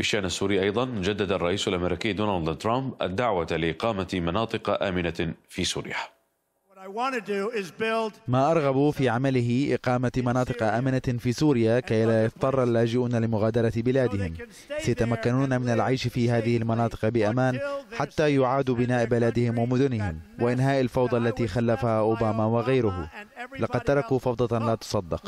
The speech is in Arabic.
بشأن السوري أيضا جدد الرئيس الأمريكي دونالد ترامب الدعوة لإقامة مناطق آمنة في سوريا ما أرغب في عمله إقامة مناطق آمنة في سوريا كي لا يضطر اللاجئون لمغادرة بلادهم سيتمكنون من العيش في هذه المناطق بأمان حتى يعادوا بناء بلادهم ومدنهم وإنهاء الفوضى التي خلفها أوباما وغيره لقد تركوا فوضى لا تصدق